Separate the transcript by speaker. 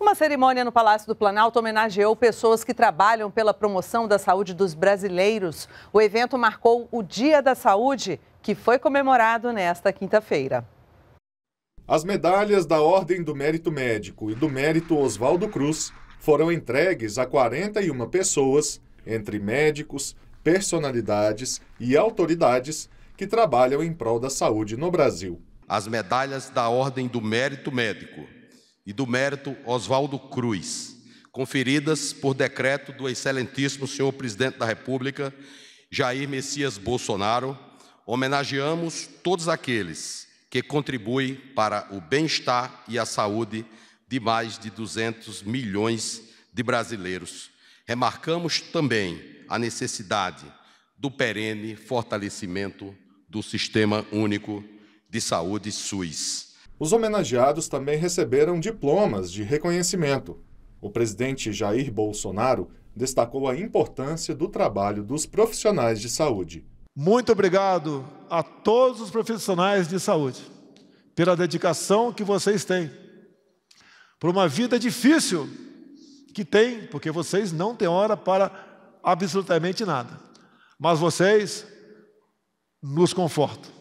Speaker 1: Uma cerimônia no Palácio do Planalto homenageou pessoas que trabalham pela promoção da saúde dos brasileiros. O evento marcou o Dia da Saúde, que foi comemorado nesta quinta-feira.
Speaker 2: As medalhas da Ordem do Mérito Médico e do Mérito Oswaldo Cruz foram entregues a 41 pessoas, entre médicos, personalidades e autoridades que trabalham em prol da saúde
Speaker 3: no Brasil. As medalhas da Ordem do Mérito Médico e do mérito Oswaldo Cruz, conferidas por decreto do excelentíssimo senhor presidente da República, Jair Messias Bolsonaro, homenageamos todos aqueles que contribuem para o bem-estar e a saúde de mais de 200 milhões de brasileiros. Remarcamos também a necessidade do perene fortalecimento do Sistema Único de Saúde SUS
Speaker 2: os homenageados também receberam diplomas de reconhecimento. O presidente Jair Bolsonaro destacou a importância do trabalho
Speaker 4: dos profissionais de saúde. Muito obrigado a todos os profissionais de saúde pela dedicação que vocês têm, por uma vida difícil que tem, porque vocês não têm hora para absolutamente nada. Mas vocês nos confortam.